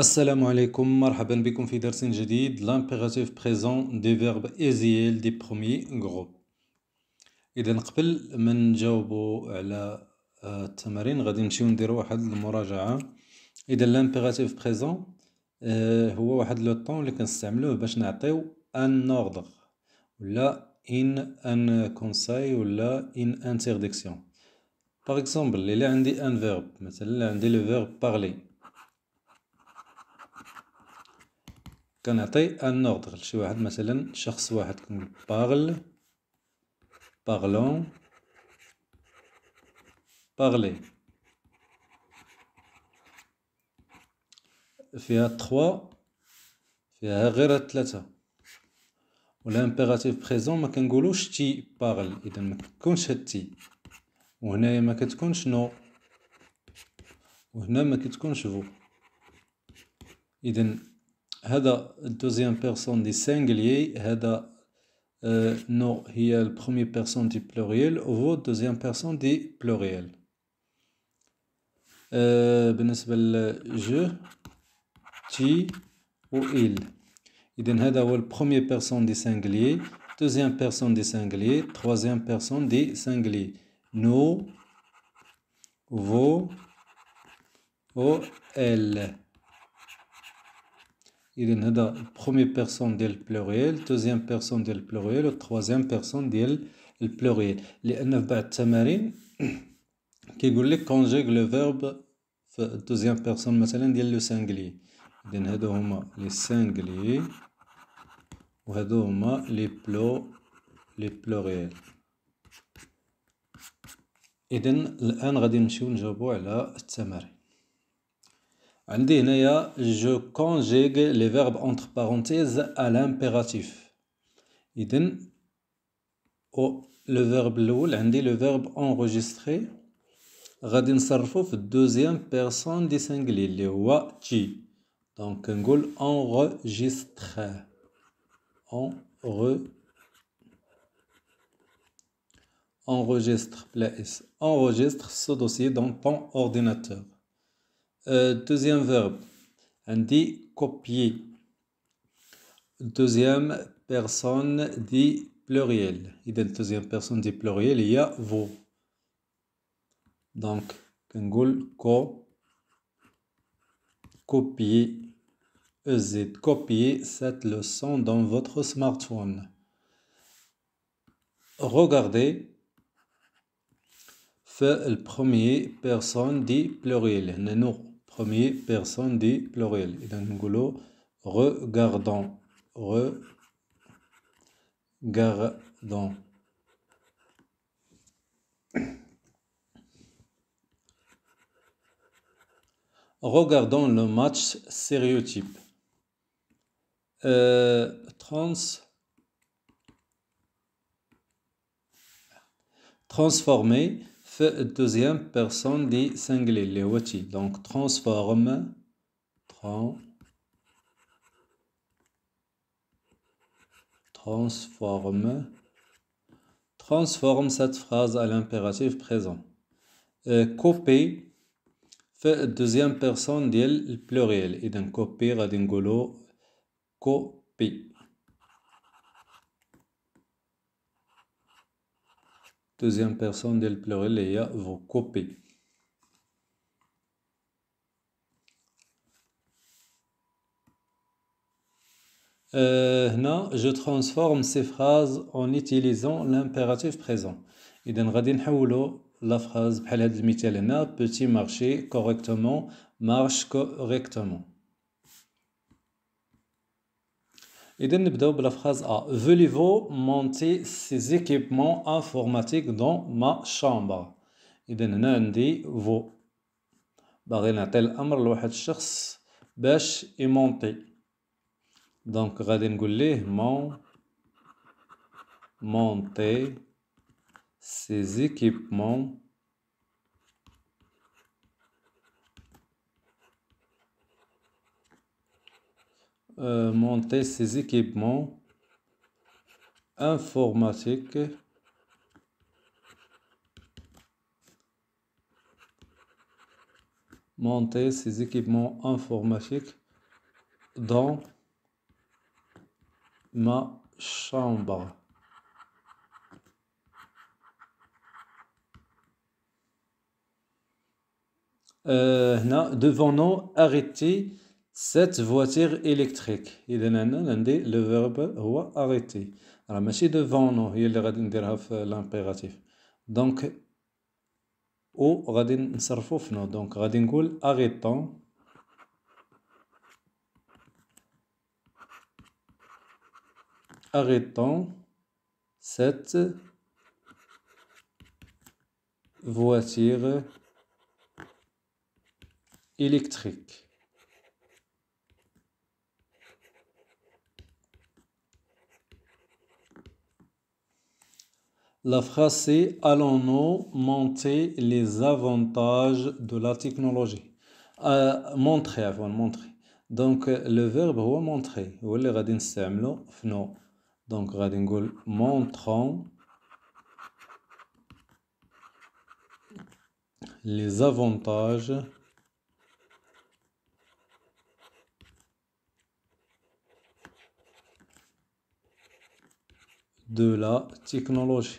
السلام عليكم مرحبا بكم في درس جديد لامبيراتيف بريزون دي فيرب ايزيل دي برومي غروب اذا قبل ما نجاوبو على التمارين غادي نمشيو نديرو واحد المراجعه اذا لامبيراتيف بريزون هو واحد لو طون اللي كنستعملوه باش نعطيو ان اوردر ولا ان ان كونساي ولا ان انترديكسيون باغ اكزومبل الا عندي ان فيرب مثلا عندي لو فيرب بارلي كنعطي ان اوردر لشي واحد مثلا شخص واحد كنقول بارل بارلون بارلي فيها تخوا فيها غير ثلاثة والامبيراتيف بريزون ما كنقولوش تي بارل اذا ما كتكونش هاد تي وهنايا ما كتكونش نو وهنا ما كتكونش فو اذا la deuxième personne du singulier, héda nous, premier personne du pluriel, vous deuxième personne du pluriel. Euh, je, tu ou il. Et première premier personne du singulier, deuxième personne du singulier, troisième personne du singulier. Nous, vous ou elle il y a première personne du pluriel, deuxième personne du pluriel, troisième personne du pluriel. Les tamarin qui conjugue le verbe deuxième personne, مثلا ديال le singulier. Donc هادو le les singuliers وهادو les plo les pluriel. Et une maintenant qui dit le je conjugue les verbes entre parenthèses à l'impératif. Oh, le verbe lundi le verbe enregistrer. radin sarfouf, deuxième personne singulier, le Wachi. Donc, un goul enregistré. Enregistre, enregistre ce dossier dans ton ordinateur. Euh, deuxième verbe, on dit copier. Deuxième personne dit pluriel. Et la deuxième personne dit pluriel, il y a vous. Donc, on co, copier. Vous euh, copier cette leçon dans votre smartphone. Regardez. Fait le premier personne dit pluriel. Nous. Premier personne du pluriel. regardons. regardons, regardons, Regardons le match stéréotype. Euh, trans, transformer fait deuxième personne du singulier, le wati. Donc transforme, transforme, transforme cette phrase à l'impératif présent. Copé. Euh, copie, fait deuxième personne du pluriel. Et donc, copier à Deuxième personne del pluriel, il y a vos copies. Euh, je transforme ces phrases en utilisant l'impératif présent. la phrase peut-il marcher petit marché correctement marche correctement. y nous la phrase à Voulez-vous monter ces équipements informatiques dans ma chambre Eden nous vous. Donc غادي نقول monter ces équipements Euh, monter ses équipements informatiques monter ses équipements informatiques dans ma chambre. Euh, devons-nous arrêter cette voiture électrique. il y a le verbe « est arrêté ». Alors, mais dire devant nous, il y a euh, l'impératif. Donc, « ou » est arrêté. Donc, « radingul arrêtons, Arrêtons cette voiture électrique. La phrase c'est Allons-nous monter les avantages de la technologie euh, Montrer avant, montrer. Donc le verbe montrer. هو اللي غادي Donc montrons les avantages de la technologie.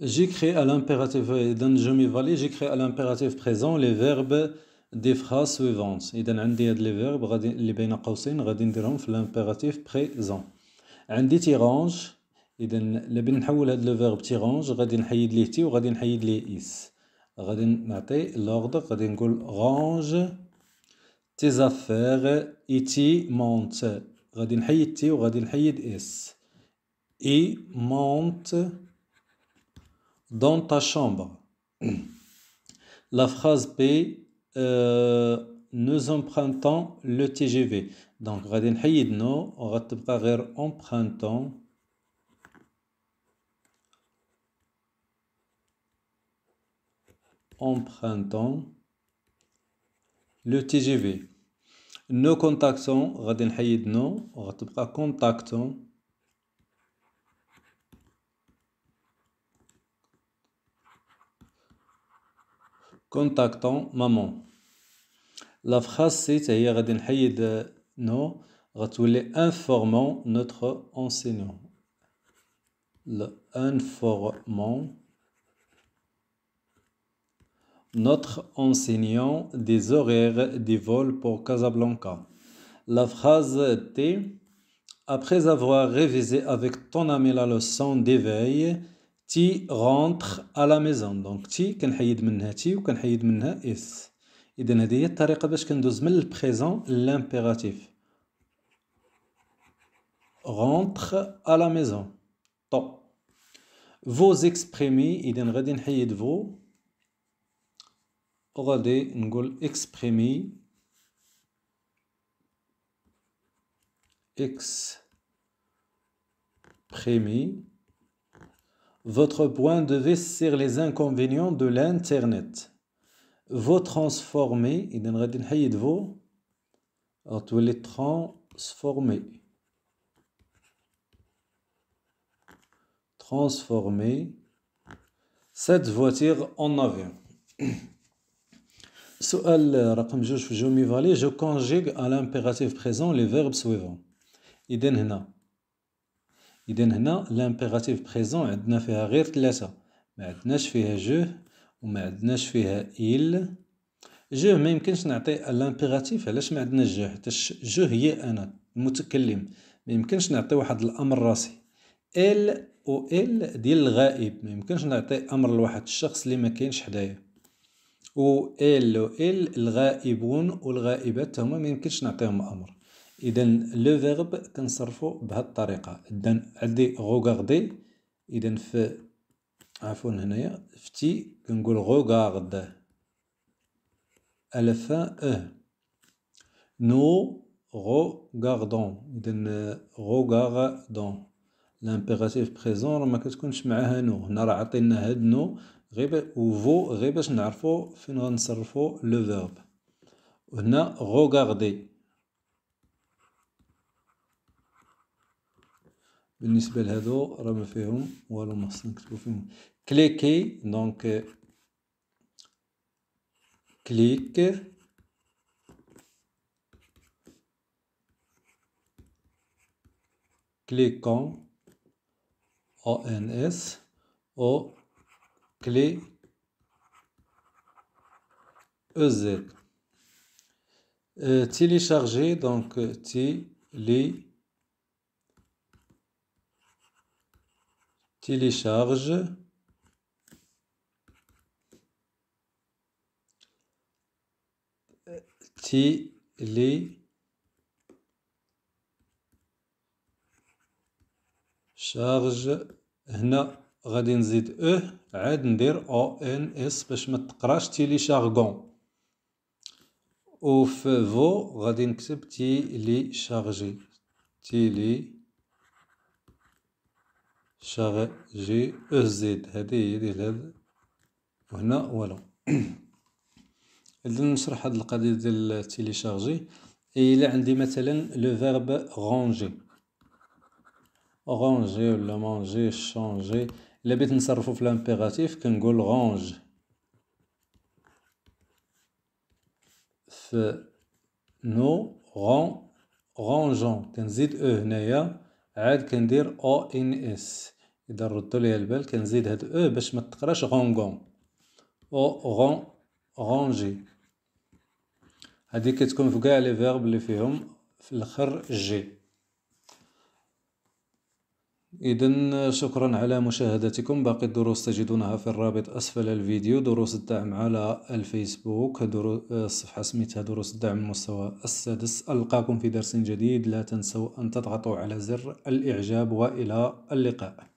J'écris à l'impératif, dans je me j'écris à l'impératif présent les verbes des phrases suivantes. Et dans un des verbes, les bains à causer, les l'impératif présent. Un Donc, et dans le verbe tirage, les ti les is. l'ordre, range tes affaires et ti monte. ti is. Et monte dans ta chambre. La phrase B. Euh, nous empruntons le TGV. Donc, غادي نحيدنو وغتبقى غير empruntons empruntons le TGV. Nous contactons غادي نحيدنو وغتبقى contactons Contactons maman. La phrase c'est c'est-à-dire, نحيد le notre enseignant des horaires des vols pour Casablanca. La phrase T, Après avoir révisé avec ton ami la leçon d'éveil, تي غونتر ا لا ميزون دونك تي كنحيد منها تي وكنحيد منها اس اذا هذه هي الطريقه باش كندوز من البريزون للامبيراتيف غونتر ا لا ميزون طو فو زيكسبريمي اذا غادي نحيد فو وغادي نقول اكسبريمي اكس بريمي Votre point vue sur les inconvénients de l'Internet. Vous transformez, إذا غادي transformez Vous transformer. cette voiture en avion. Je conjugue à l'impératif présent les verbes suivants. اذا هنا لامبيراتيف بريزون عندنا فيها غير ثلاثه ما عندناش فيها جو وما عندناش فيها إل جو ما يمكنش نعطي لامبيراتيف علاش ما عندناش جو حتى جو هي انا المتكلم ما يمكنش نعطي واحد الامر راسي ال او ال ديال الغائب ما يمكنش نعطي امر لواحد الشخص اللي ما كاينش حدايا و ال او ال الغائبون والغائبات هما ما يمكنش نعطيهم امر اذا لو فيرب كنصرفو بهاد الطريقه اذا عندي غوغاردي اذا في عفوا هنايا فتي كنقول غوغارد الفا اه نو غوغاردون اذا غوغاردون لامبيراتيف بريزون راه ما كتكونش معاها نو هنا راه عطينا هاد نو غير و فو غير باش نعرفو فين غنصرفو لو فيرب هنا غوغاردي بالنسبه لهادو راه ما فيهم والو ما خصنا نكتبو فيهم كليكي دونك كليك كليكون او ان اس او كلي او زد أه، تيليشارجي دونك تيلي télécharge télécharge هنا غادي نزيد او عاد ندير او ان اس باش ما تقراش تيليشارغون وفي فو غادي نكتب تيلي شارجي تيلي شغ جي اس زد هذه هي ديال هاد وهنا والو اذا نشرح هاد القضيه ديال تيليشارجي الا عندي مثلا لو فيرب رونجي رونجي ولا مانجي شونجي الا بغيت نصرفو في الامبيراتيف كنقول رونج ف نو رون رونجون كنزيد او هنايا عاد كندير او ان اس اذا ردوا ليا البال كنزيد هاد او باش ما تقراش غونغون او غون غونجي هادي كتكون في كاع لي فيرب اللي فيهم في الاخر جي اذا شكرا على مشاهدتكم باقي الدروس تجدونها في الرابط اسفل الفيديو دروس الدعم على الفيسبوك الصفحه سميتها دروس الدعم المستوى السادس القاكم في درس جديد لا تنسوا ان تضغطوا على زر الاعجاب والى اللقاء